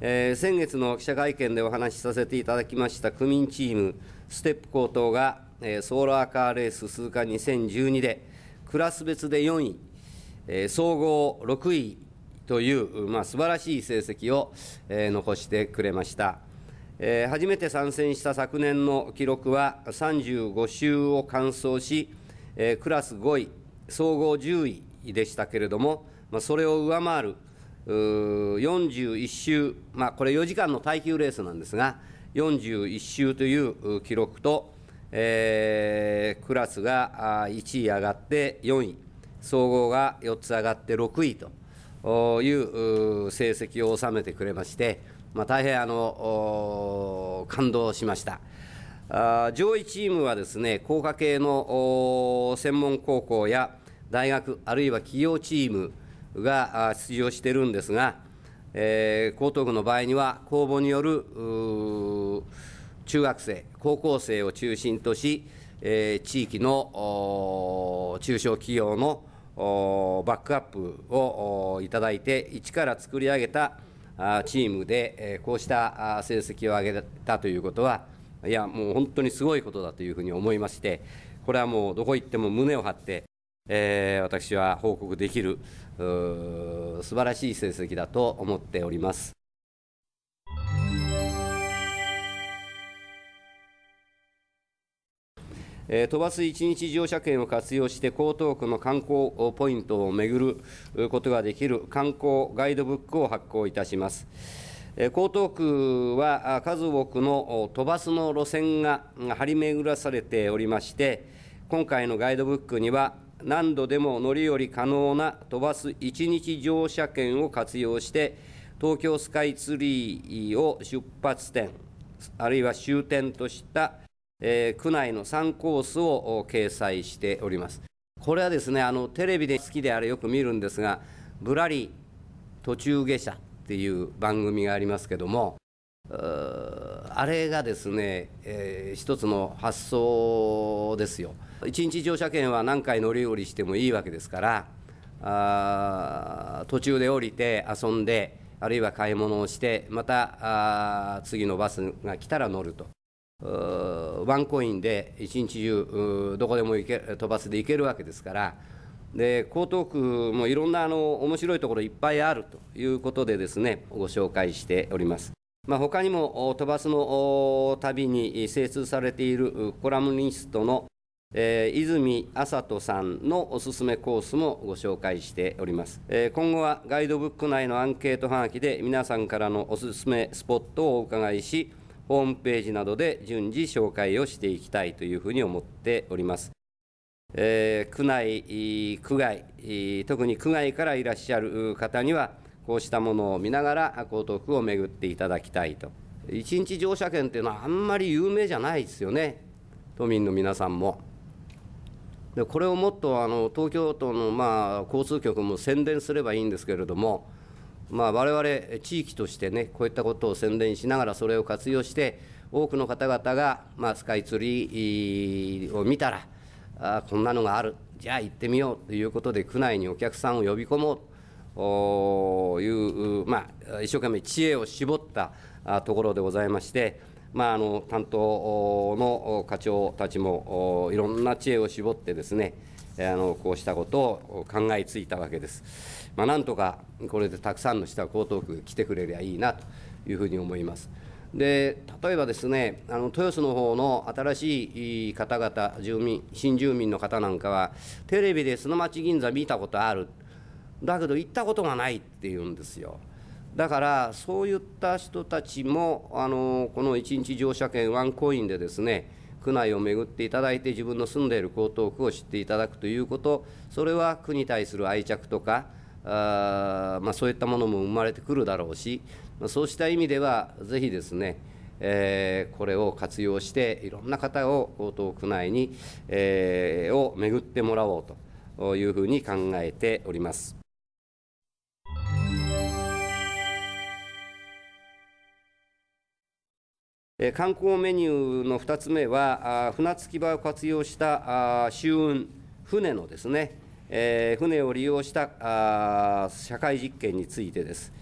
えー、先月の記者会見でお話しさせていただきました区民チームステップ高等が、えー、ソーラーカーレース鈴鹿2012でクラス別で4位、えー、総合6位という、まあ、素晴らしい成績を、えー、残してくれました、えー、初めて参戦した昨年の記録は35周を完走し、えー、クラス5位総合10位でしたけれども、まあ、それを上回る41周、まあ、これ4時間の耐久レースなんですが、41周という記録と、えー、クラスが1位上がって4位、総合が4つ上がって6位という成績を収めてくれまして、まあ、大変あの感動しました。あ上位チームはですね工科系の専門高校や大学あるいは企業チームが出場しているんですが、えー、江東区の場合には公募による中学生、高校生を中心とし、えー、地域の中小企業のバックアップをいただいて、一から作り上げたチームで、こうした成績を上げたということは、いや、もう本当にすごいことだというふうに思いまして、これはもうどこ行っても胸を張って、えー、私は報告できる素晴らしい成績だと思っております。えー、飛ばす一日乗車券を活用して江東区の観光ポイントを巡ることができる観光ガイドブックを発行いたします。江東区は数多くの飛ばすの路線が張り巡らされておりまして、今回のガイドブックには、何度でも乗り降り可能な飛ばす1日乗車券を活用して東京スカイツリーを出発点あるいは終点とした、えー、区内の3コースを掲載しておりますこれはですねあのテレビで好きであれよく見るんですがぶらり途中下車っていう番組がありますけどもあれがですね、えー、一つの発想ですよ。一日乗車券は何回乗り降りしてもいいわけですから、途中で降りて遊んで、あるいは買い物をして、また次のバスが来たら乗ると。ワンコインで一日中、どこでも行け飛ばすで行けるわけですから、で江東区もいろんなあの面白いところいっぱいあるということでですねご紹介しております。まあ、他にも飛ばすの旅に精通されているコラムニストの、えー、泉麻人さんのおすすめコースもご紹介しております、えー、今後はガイドブック内のアンケートはがきで皆さんからのおすすめスポットをお伺いしホームページなどで順次紹介をしていきたいというふうに思っておりますえー、区内、区外、特に区外からいらっしゃる方には、こうしたものを見ながら江東区を巡っていただきたいと一日乗車券っていうのはあんまり有名じゃないですよね都民の皆さんも。でこれをもっとあの東京都のまあ交通局も宣伝すればいいんですけれども、まあ、我々地域としてねこういったことを宣伝しながらそれを活用して多くの方々がまあスカイツリーを見たらあこんなのがあるじゃあ行ってみようということで区内にお客さんを呼び込もうという、まあ、一生懸命知恵を絞ったところでございまして、まあ、あの担当の課長たちもいろんな知恵を絞ってですねあのこうしたことを考えついたわけです。まあ、なんとかこれでたくさんの人は江東区来てくれりゃいいなというふうに思います。で例えばですねあの豊洲の方の新しい方々住民新住民の方なんかはテレビで砂町銀座見たことあるだけど行ったことがないっていうんですよ。だからそういった人たちもあのこの1日乗車券ワンコインでですね区内を巡っていただいて自分の住んでいる江東区を知っていただくということそれは区に対する愛着とかあ、まあ、そういったものも生まれてくるだろうし、まあ、そうした意味ではぜひですねえー、これを活用していろんな方を江東区内に、えー、を巡ってもらおうというふうに考えております。観光メニューの2つ目は、船着き場を活用した舟運、船のですね、船を利用した社会実験についてです。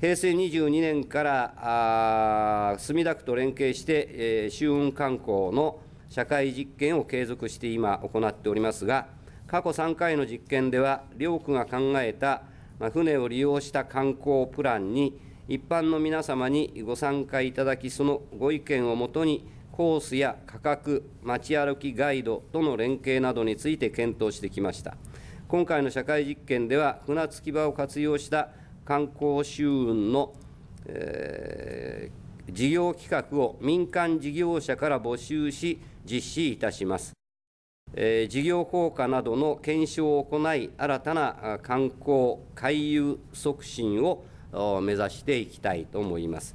平成22年から墨田区と連携して、え舟運観光の社会実験を継続して今行っておりますが、過去3回の実験では、両区が考えた、船を利用した観光プランに、一般の皆様にご参加いただき、そのご意見をもとに、コースや価格、街歩きガイドとの連携などについて検討してきました。今回の社会実験では、船着き場を活用した観光周運の、えー、事業企画を民間事業者から募集し、実施いたします。えー、事業効果などの検証を行い、新たな観光、回遊促進をを目指していきたいと思います。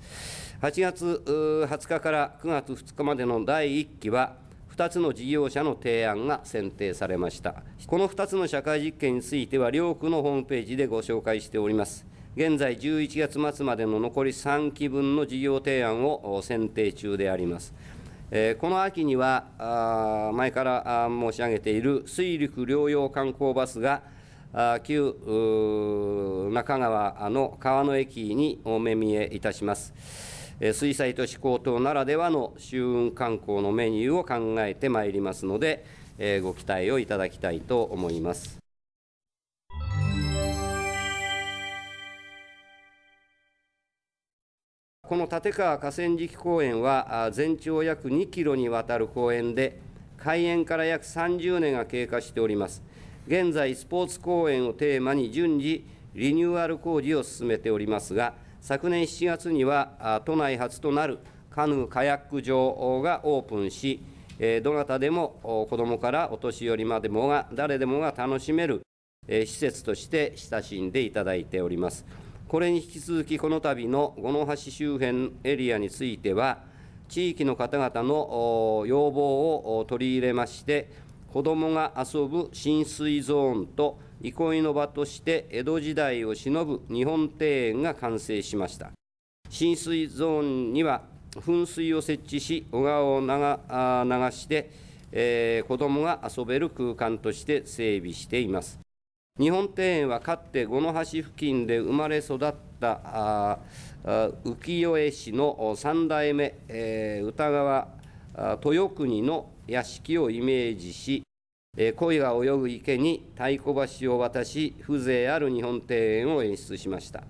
8月20日から9月2日までの第1期は、2つの事業者の提案が選定されました。この2つの社会実験については、両区のホームページでご紹介しております。現在、11月末までの残り3期分の事業提案を選定中であります。えこの秋には、前から申し上げている水陸両用観光バスが、旧中川の川の駅にお目見えいたします。水彩都市高等ならではの舟運観光のメニューを考えてまいりますので、ご期待をいただきたいと思います。この立川河川敷公園は全長約2キロにわたる公園で開園から約30年が経過しております現在、スポーツ公園をテーマに順次、リニューアル工事を進めておりますが、昨年7月には都内初となるカヌー・カヤック場がオープンし、どなたでも子どもからお年寄りまでもが誰でもが楽しめる施設として親しんでいただいております。これに引き続きこの度の五の橋周辺エリアについては、地域の方々の要望を取り入れまして、子どもが遊ぶ浸水ゾーンと憩いの場として江戸時代をしのぶ日本庭園が完成しました浸水ゾーンには噴水を設置し小川を流して、えー、子どもが遊べる空間として整備しています日本庭園はかつて五の橋付近で生まれ育った浮世絵師の三代目、えー、歌川豊国の屋敷をイメージし、えー、鯉が泳ぐ池に太鼓橋を渡し風情ある日本庭園を演出しました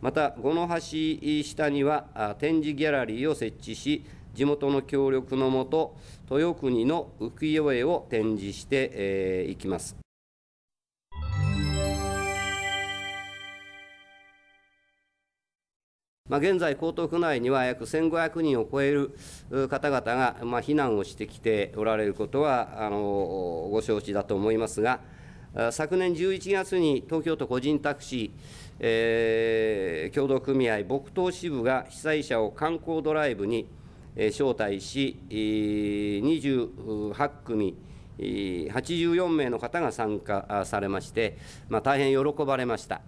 また五の橋下には展示ギャラリーを設置し地元の協力のもと豊国の浮世絵を展示してい、きますまあ、現在、江東区内には約1500人を超える方々が、まあ、避難をしてきておられることはあのご承知だと思いますが、昨年11月に東京都個人タクシー、えー、協同組合木刀支部が被災者を観光ドライブに招待し、28組、84名の方が参加されまして、まあ、大変喜ばれました。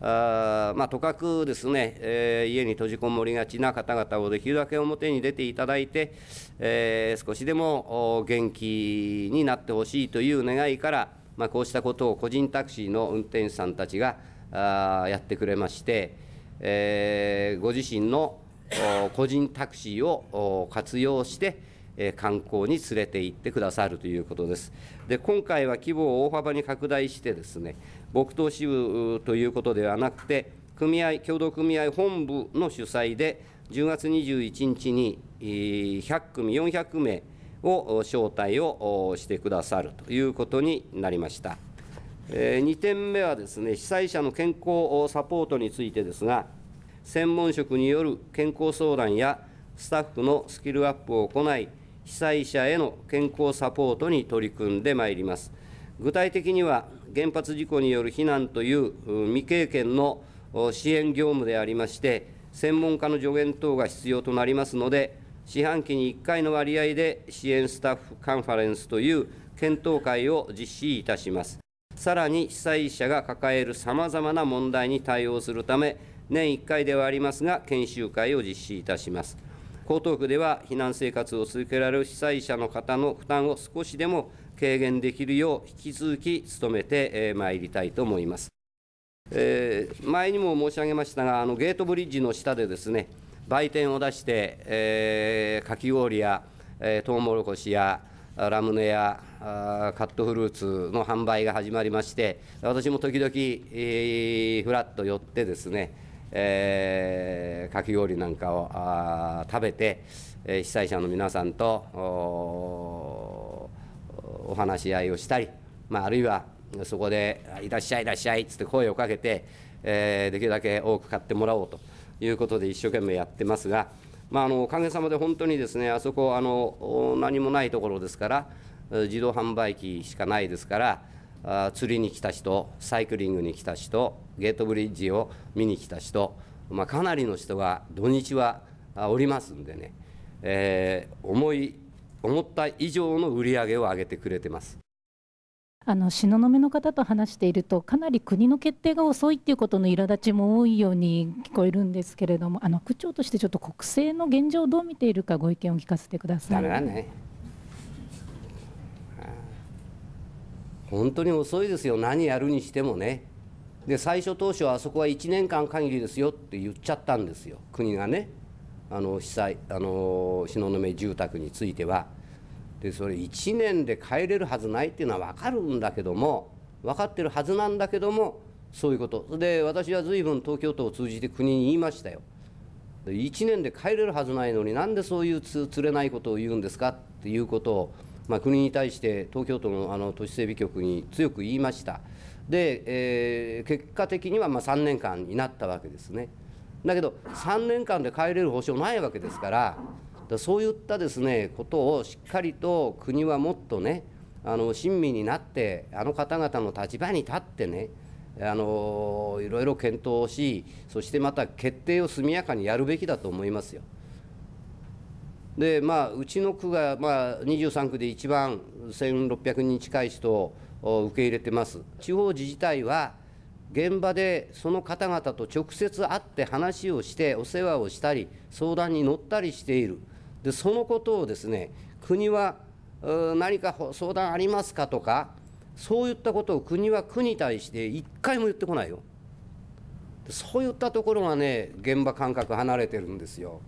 あまあ、とかくですね、えー、家に閉じこもりがちな方々をできるだけ表に出ていただいて、えー、少しでも元気になってほしいという願いから、まあ、こうしたことを個人タクシーの運転手さんたちがあやってくれまして、えー、ご自身の個人タクシーを活用して、え観光に連れて行ってくださるということです。で今回は規模を大幅に拡大してですね、木刀支部ということではなくて、組合、協同組合本部の主催で、10月21日に100組、400名を招待をしてくださるということになりました。え2点目はですね、被災者の健康サポートについてですが、専門職による健康相談やスタッフのスキルアップを行い、被災者への健康サポートに取り組んでまいります。具体的には、原発事故による避難という未経験の支援業務でありまして、専門家の助言等が必要となりますので、四半期に1回の割合で支援スタッフカンファレンスという検討会を実施いたします。さらに被災者が抱えるさまざまな問題に対応するため、年1回ではありますが、研修会を実施いたします。江東区では避難生活を続けられる被災者の方の負担を少しでも軽減できるよう引き続き努めてまいりたいと思います。えー、前にも申し上げましたが、あのゲートブリッジの下でですね、売店を出して、えー、かき氷や、えー、トウモロコシやラムネやあカットフルーツの販売が始まりまして、私も時々、えー、ふらっと寄ってですね、えー、かき氷なんかをあ食べて、え被災者の皆さんとお話し合いをしたり、まあ、あるいはそこで「いらっしゃいいらっしゃい」っつって声をかけて、えー、できるだけ多く買ってもらおうということで一生懸命やってますが、まあ、あのおかげさまで本当にですねあそこあの何もないところですから自動販売機しかないですからあ釣りに来た人サイクリングに来た人ゲートブリッジを見に来た人、まあ、かなりの人が土日はおりますんでね、えー、思い思った以上の売り上げを上げてくれてますあの東雲の方と話していると、かなり国の決定が遅いっていうことの苛立ちも多いように聞こえるんですけれども、あの区長としてちょっと国政の現状をどう見ているか、ご意見を聞かせてください。だね。本当に遅いですよ、何やるにしてもね。で、最初当初はあそこは1年間限りですよって言っちゃったんですよ、国がね。あの被災あの東雲住宅についてはでそれ1年で帰れるはずないっていうのは分かるんだけども分かってるはずなんだけどもそういうことで私はずいぶん東京都を通じて国に言いましたよ1年で帰れるはずないのになんでそういうつれないことを言うんですかっていうことを、まあ、国に対して東京都のあの都市整備局に強く言いましたで、えー、結果的にはま3年間になったわけですね。だけど3年間で帰れる保証ないわけですからそういったですねことをしっかりと国はもっとねあの親身になってあの方々の立場に立ってねあのいろいろ検討しそしてまた決定を速やかにやるべきだと思いますよ。でまあ、うちの区が、まあ、23区で一番1600人近い人を受け入れてます。地方自治体は現場でその方々と直接会って話をしてお世話をしたり相談に乗ったりしているでそのことをですね国は何か相談ありますかとかそういったことを国は区に対して一回も言ってこないよそういったところがね現場感覚離れてるんですよ。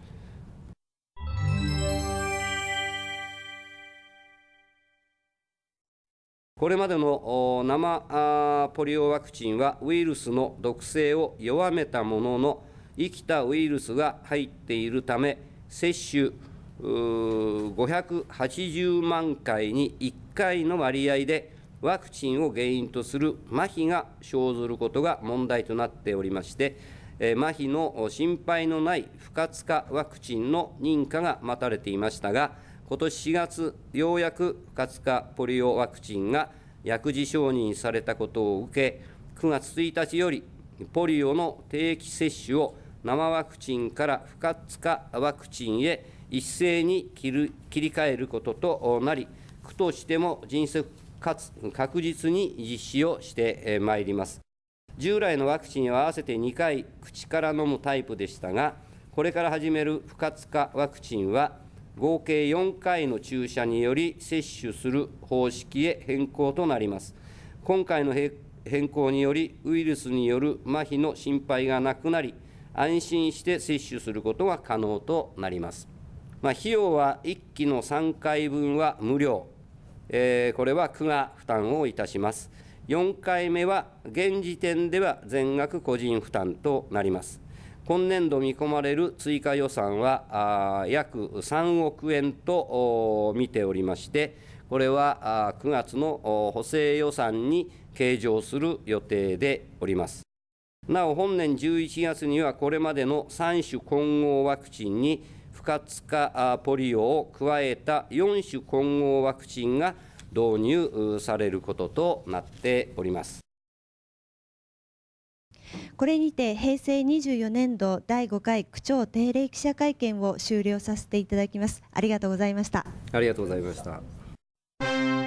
これまでの生ポリオワクチンはウイルスの毒性を弱めたものの生きたウイルスが入っているため接種580万回に1回の割合でワクチンを原因とする麻痺が生ずることが問題となっておりまして麻痺の心配のない不活化ワクチンの認可が待たれていましたが今年4月、ようやく不活化ポリオワクチンが薬事承認されたことを受け、9月1日よりポリオの定期接種を生ワクチンから不活化ワクチンへ一斉に切り替えることとなり、区としても迅速かつ確実に実施をしてまいります。従来のワクチンは合わせて2回口から飲むタイプでしたが、これから始める不活化ワクチンは、合計4回の注射により接種する方式へ変更となります。今回の変更により、ウイルスによる麻痺の心配がなくなり、安心して接種することが可能となります。まあ、費用は1期の3回分は無料、えー、これは区が負担をいたします。4回目は現時点では全額個人負担となります。今年度見込まれる追加予算は約3億円と見ておりまして、これは9月の補正予算に計上する予定でおります。なお、本年11月にはこれまでの3種混合ワクチンに不活化ポリオを加えた4種混合ワクチンが導入されることとなっております。これにて平成24年度第5回区長定例記者会見を終了させていただきますありがとうございましたありがとうございました